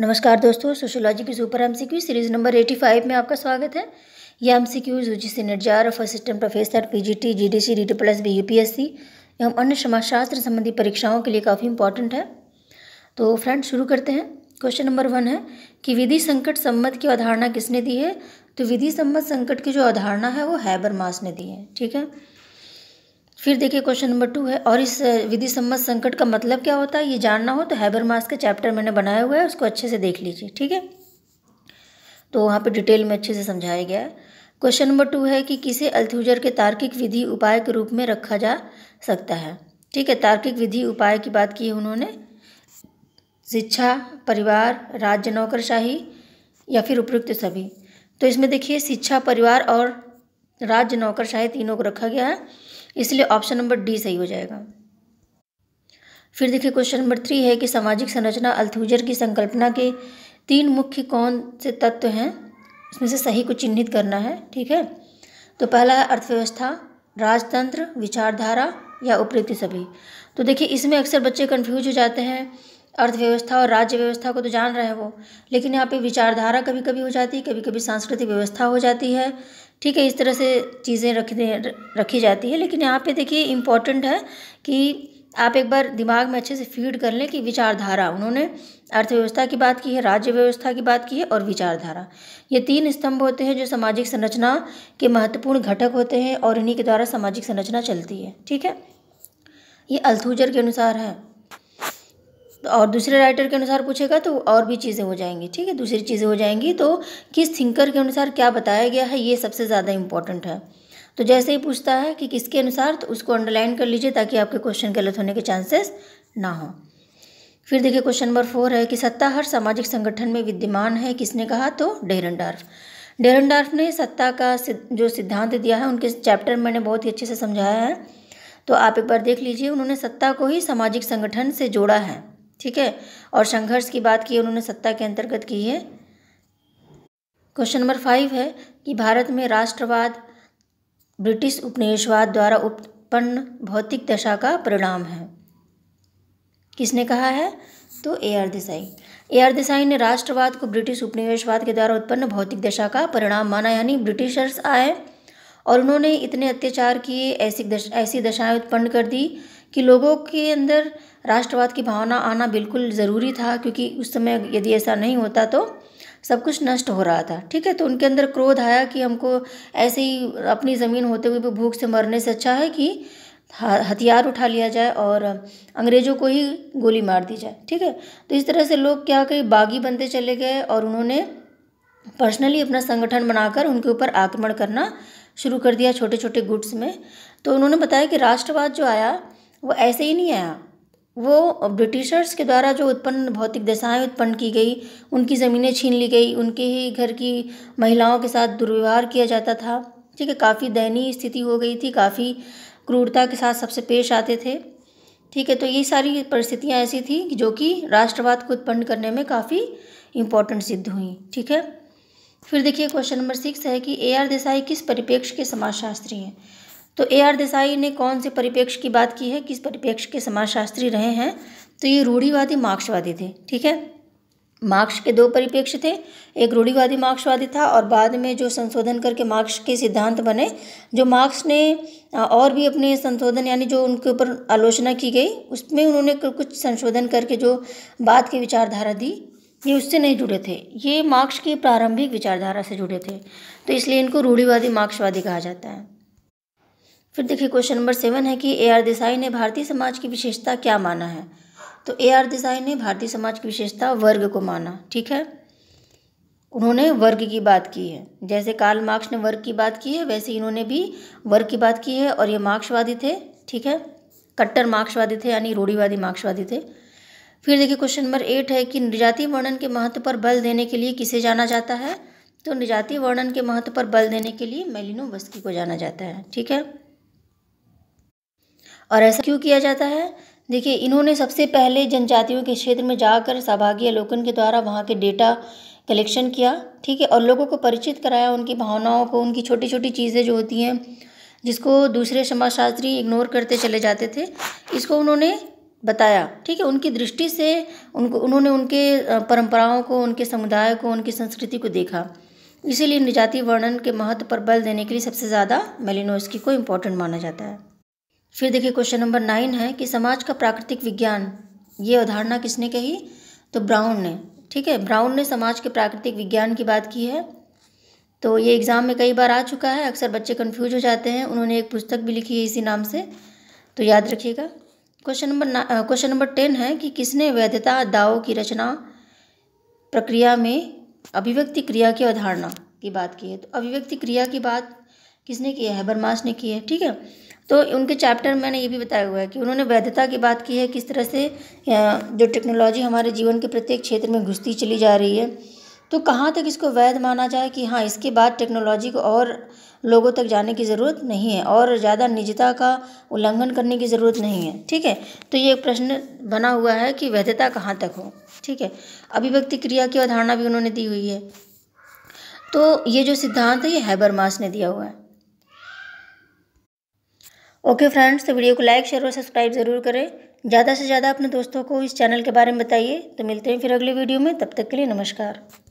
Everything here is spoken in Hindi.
नमस्कार दोस्तों सोशोलॉजी की super M series number eighty five में आपका स्वागत है यह M C Qs U G C निर्जार of assistant professor P G T G D C D T plus B U P S C एवं अन्य समाजशास्त्र संबंधी परीक्षाओं के लिए काफ़ी इंपॉर्टेंट है तो फ्रेंड शुरू करते हैं क्वेश्चन नंबर वन है कि विधि संकट सम्मत की अवधारणा किसने दी है तो विधि सम्मत संकट की जो अवधारणा है वो हैबर मास ने दी है ठीक है फिर देखिए क्वेश्चन नंबर टू है और इस विधि सम्मत संकट का मतलब क्या होता है ये जानना हो तो हैबर मास के चैप्टर मैंने बनाया हुआ है उसको अच्छे से देख लीजिए ठीक है तो वहाँ पे डिटेल में अच्छे से समझाया गया है क्वेश्चन नंबर टू है कि किसे अल्थ्यूजर के तार्किक विधि उपाय के रूप में रखा जा सकता है ठीक है तार्किक विधि उपाय की बात की उन्होंने शिक्षा परिवार राज्य नौकरशाही या फिर उपयुक्त सभी तो इसमें देखिए शिक्षा परिवार और राज्य नौकरशाही तीनों को रखा गया है इसलिए ऑप्शन नंबर डी सही हो जाएगा फिर देखिए क्वेश्चन नंबर थ्री है कि सामाजिक संरचना अल्थूजर की संकल्पना के तीन मुख्य कौन से तत्व हैं इसमें से सही को चिन्हित करना है ठीक है तो पहला है अर्थव्यवस्था राजतंत्र विचारधारा या उपयुक्त सभी तो देखिए इसमें अक्सर बच्चे कन्फ्यूज हो जाते हैं अर्थव्यवस्था और राज्य व्यवस्था को तो जान रहे हैं वो लेकिन यहाँ पे विचारधारा कभी कभी हो जाती है कभी कभी सांस्कृतिक व्यवस्था हो जाती है ठीक है इस तरह से चीज़ें रखने रखी जाती है लेकिन यहाँ पे देखिए इम्पॉर्टेंट है कि आप एक बार दिमाग में अच्छे से फीड कर लें कि विचारधारा उन्होंने अर्थव्यवस्था की बात की है राज्य व्यवस्था की बात की है और विचारधारा ये तीन स्तंभ होते हैं जो सामाजिक संरचना के महत्वपूर्ण घटक होते हैं और इन्हीं के द्वारा सामाजिक संरचना चलती है ठीक है ये अल्थूजर के अनुसार है तो और दूसरे राइटर के अनुसार पूछेगा तो और भी चीज़ें हो जाएंगी ठीक है दूसरी चीज़ें हो जाएंगी तो किस थिंकर के अनुसार क्या बताया गया है ये सबसे ज़्यादा इम्पॉर्टेंट है तो जैसे ही पूछता है कि किसके अनुसार तो उसको अंडरलाइन कर लीजिए ताकि आपके क्वेश्चन गलत होने के चांसेस ना हों फिर देखिए क्वेश्चन नंबर फोर है कि सत्ता हर सामाजिक संगठन में विद्यमान है किसने कहा तो डेरनडार्फ डेरनडार्फ ने सत्ता का जो सिद्धांत दिया है उनके चैप्टर मैंने बहुत ही अच्छे से समझाया है तो आप एक बार देख लीजिए उन्होंने सत्ता को ही सामाजिक संगठन से जोड़ा है ठीक है और संघर्ष की बात की उन्होंने सत्ता के अंतर्गत की है क्वेश्चन नंबर फाइव है कि भारत में राष्ट्रवाद ब्रिटिश उपनिवेशवाद द्वारा उत्पन्न भौतिक दशा का परिणाम है किसने कहा है तो A R Desai A R Desai ने राष्ट्रवाद को ब्रिटिश उपनिवेशवाद के द्वारा उत्पन्न भौतिक दशा का परिणाम माना यानी ब्रिटिशर्स आए और उन्होंने इतने अत्याचार किए ऐसी दश, ऐसी दशाएं उत्पन्न कर दी कि लोगों के अंदर राष्ट्रवाद की भावना आना बिल्कुल ज़रूरी था क्योंकि उस समय यदि ऐसा नहीं होता तो सब कुछ नष्ट हो रहा था ठीक है तो उनके अंदर क्रोध आया कि हमको ऐसे ही अपनी ज़मीन होते हुए भी भूख से मरने से अच्छा है कि हथियार उठा लिया जाए और अंग्रेज़ों को ही गोली मार दी जाए ठीक है तो इस तरह से लोग क्या कहीं बागी बनते चले गए और उन्होंने पर्सनली अपना संगठन बनाकर उनके ऊपर आक्रमण करना शुरू कर दिया छोटे छोटे गुट्स में तो उन्होंने बताया कि राष्ट्रवाद जो आया वो ऐसे ही नहीं आया वो ब्रिटिशर्स के द्वारा जो उत्पन्न भौतिक दशाएं उत्पन्न की गई उनकी ज़मीनें छीन ली गई उनके ही घर की महिलाओं के साथ दुर्व्यवहार किया जाता था ठीक है काफ़ी दयनीय स्थिति हो गई थी काफ़ी क्रूरता के साथ सबसे पेश आते थे ठीक है तो ये सारी परिस्थितियाँ ऐसी थी जो कि राष्ट्रवाद को उत्पन्न करने में काफ़ी इम्पोर्टेंट सिद्ध हुई ठीक है फिर देखिए क्वेश्चन नंबर सिक्स है कि ए आर देसाई किस परिप्रेक्ष्य के समाजशास्त्री हैं तो ए आर देसाई ने कौन से परिपेक्ष की बात की है किस परिपेक्ष के समाजशास्त्री रहे हैं तो ये रूढ़ीवादी मार्क्सवादी थे ठीक है मार्क्स के दो परिपेक्ष थे एक रूढ़ीवादी मार्क्सवादी था और बाद में जो संशोधन करके मार्क्स के सिद्धांत बने जो मार्क्स ने और भी अपने संशोधन यानी जो उनके ऊपर आलोचना की गई उसमें उन्होंने कुछ संशोधन करके जो बाद की विचारधारा दी ये उससे नहीं जुड़े थे ये मार्क्स की प्रारंभिक विचारधारा से जुड़े थे तो इसलिए इनको रूढ़ीवादी मार्क्सवादी कहा जाता है फिर देखिए क्वेश्चन नंबर सेवन है कि ए आर देसाई ने भारतीय समाज की विशेषता क्या माना है तो ए आर देसाई ने भारतीय समाज की विशेषता वर्ग को माना ठीक है उन्होंने वर्ग की बात की है जैसे कार्ल मार्क्स ने वर्ग की बात की है वैसे इन्होंने भी वर्ग की बात की है और ये मार्क्सवादी थे ठीक है कट्टर मार्क्सवादी थे यानी रूढ़ीवादी मार्क्सवादी थे फिर देखिए क्वेश्चन नंबर एट है कि निजाति वर्णन के महत्व पर बल देने के लिए किसे जाना जाता है तो निजाति वर्णन के महत्व पर बल देने के लिए मेलिनो वस्की को जाना जाता है ठीक है और ऐसा क्यों किया जाता है देखिए इन्होंने सबसे पहले जनजातियों के क्षेत्र में जाकर सहभागी अवलोकन के द्वारा वहाँ के डेटा कलेक्शन किया ठीक है और लोगों को परिचित कराया उनकी भावनाओं को उनकी छोटी छोटी चीज़ें जो होती हैं जिसको दूसरे समाजशास्त्री इग्नोर करते चले जाते थे इसको उन्होंने बताया ठीक है उनकी दृष्टि से उनको उन्होंने उनके परंपराओं को उनके समुदाय को उनकी संस्कृति को देखा इसीलिए निजाति वर्णन के महत्व पर बल देने के लिए सबसे ज़्यादा मेलिनोस्की को इम्पोर्टेंट माना जाता है फिर देखिए क्वेश्चन नंबर नाइन है कि समाज का प्राकृतिक विज्ञान ये अवधारणा किसने कही तो ब्राउन ने ठीक है ब्राउन ने समाज के प्राकृतिक विज्ञान की बात की है तो ये एग्ज़ाम में कई बार आ चुका है अक्सर बच्चे कन्फ्यूज हो जाते हैं उन्होंने एक पुस्तक भी लिखी है इसी नाम से तो याद रखिएगा question number question number ten है कि किसने वैधता दाव की रचना प्रक्रिया में अभिव्यक्ति क्रिया की अवधारणा की बात की है तो अभिव्यक्ति क्रिया की बात किसने किया है बरमास ने किया है ठीक है तो उनके चैप्टर मैंने ये भी बताया हुआ है कि उन्होंने वैधता की बात की है किस तरह से जो टेक्नोलॉजी हमारे जीवन के प्रत्येक क्षेत्र में घुसती चली जा रही है तो कहाँ तक इसको वैध माना जाए कि हाँ इसके बाद टेक्नोलॉजी को और लोगों तक जाने की ज़रूरत नहीं है और ज़्यादा निजता का उल्लंघन करने की ज़रूरत नहीं है ठीक है तो ये एक प्रश्न बना हुआ है कि वैधता कहाँ तक हो ठीक है अभिव्यक्ति क्रिया की अवधारणा भी उन्होंने दी हुई है तो ये जो सिद्धांत है ये मास ने दिया हुआ है ओके फ्रेंड्स तो वीडियो को लाइक शेयर और सब्सक्राइब ज़रूर करें ज़्यादा से ज़्यादा अपने दोस्तों को इस चैनल के बारे में बताइए तो मिलते हैं फिर अगले वीडियो में तब तक के लिए नमस्कार